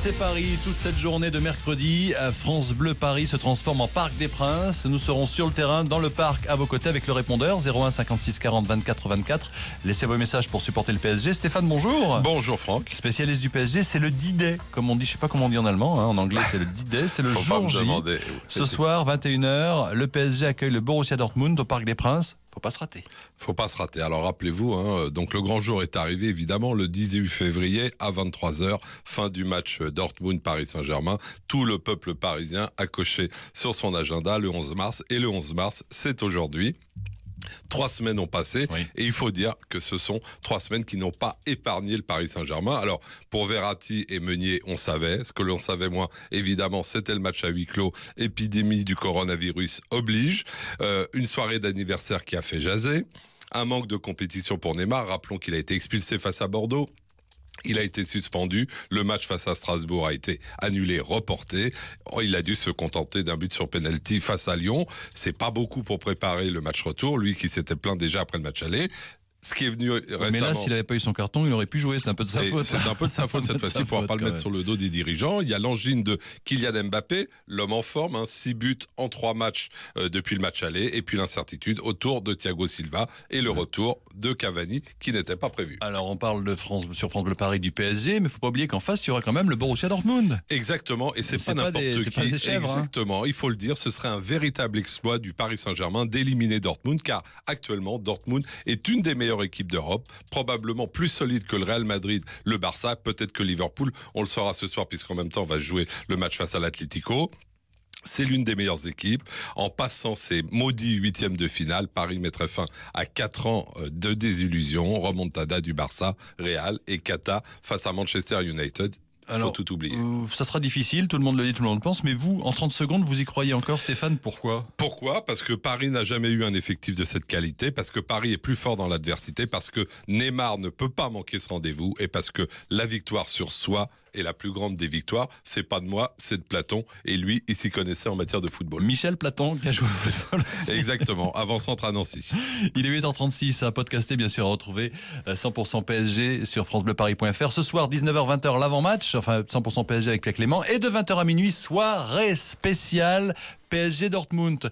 c'est Paris. Toute cette journée de mercredi, euh, France Bleu Paris se transforme en Parc des Princes. Nous serons sur le terrain, dans le parc, à vos côtés, avec le répondeur 01 56 40 24 24. Laissez vos messages pour supporter le PSG. Stéphane, bonjour. Bonjour Franck. Spécialiste du PSG, c'est le D-Day, e, comme on dit, je sais pas comment on dit en allemand, hein. en anglais c'est le d e, c'est le jour J. Ce soir, 21h, le PSG accueille le Borussia Dortmund au Parc des Princes faut pas se rater. Faut pas se rater. Alors rappelez-vous, hein, donc le grand jour est arrivé évidemment le 18 février à 23h, fin du match Dortmund-Paris Saint-Germain. Tout le peuple parisien a coché sur son agenda le 11 mars et le 11 mars, c'est aujourd'hui. Trois semaines ont passé et il faut dire que ce sont trois semaines qui n'ont pas épargné le Paris Saint-Germain. Alors pour Verratti et Meunier, on savait. Ce que l'on savait moins, évidemment, c'était le match à huis clos. Épidémie du coronavirus oblige. Euh, une soirée d'anniversaire qui a fait jaser. Un manque de compétition pour Neymar. Rappelons qu'il a été expulsé face à Bordeaux. Il a été suspendu. Le match face à Strasbourg a été annulé, reporté. Oh, il a dû se contenter d'un but sur penalty face à Lyon. C'est pas beaucoup pour préparer le match retour. Lui qui s'était plaint déjà après le match aller ce qui est venu récemment. Euh, mais là, s'il n'avait pas eu son carton, il aurait pu jouer. C'est un peu de sa faute. C'est un peu de sa faute cette fois-ci pour ne pas le mettre sur le dos des dirigeants. Il y a l'engine de Kylian Mbappé, l'homme en forme, 6 hein, buts en 3 matchs euh, depuis le match aller, et puis l'incertitude autour de Thiago Silva et le retour de Cavani qui n'était pas prévu. Alors on parle de France, sur France Bleu Paris du PSG, mais il faut pas oublier qu'en face, il y aura quand même le Borussia Dortmund. Exactement, et c'est n'importe qui. Hein. Exactement, il faut le dire, ce serait un véritable exploit du Paris Saint-Germain d'éliminer Dortmund, car actuellement, Dortmund est une des meilleures équipe d'Europe, probablement plus solide que le Real Madrid, le Barça, peut-être que Liverpool. On le saura ce soir, puisqu'en même temps, on va jouer le match face à l'Atlético. C'est l'une des meilleures équipes. En passant ces maudits huitièmes de finale, Paris mettrait fin à quatre ans euh, de désillusion. Remontada du Barça, Real et Cata face à Manchester United alors, tout oublier. Euh, ça sera difficile, tout le monde le dit, tout le monde le pense, mais vous, en 30 secondes, vous y croyez encore, Stéphane, pourquoi Pourquoi Parce que Paris n'a jamais eu un effectif de cette qualité, parce que Paris est plus fort dans l'adversité, parce que Neymar ne peut pas manquer ce rendez-vous, et parce que la victoire sur soi et la plus grande des victoires, c'est pas de moi, c'est de Platon. Et lui, il s'y connaissait en matière de football. Michel Platon, qui a joué. Exactement, avant-centre à Nancy. Il est 8h36 à podcaster, bien sûr, à retrouver 100% euh, PSG sur FranceBleuParis.fr. Ce soir, 19h-20h, l'avant-match, enfin 100% PSG avec Pierre Clément. Et de 20h à minuit, soirée spéciale PSG Dortmund.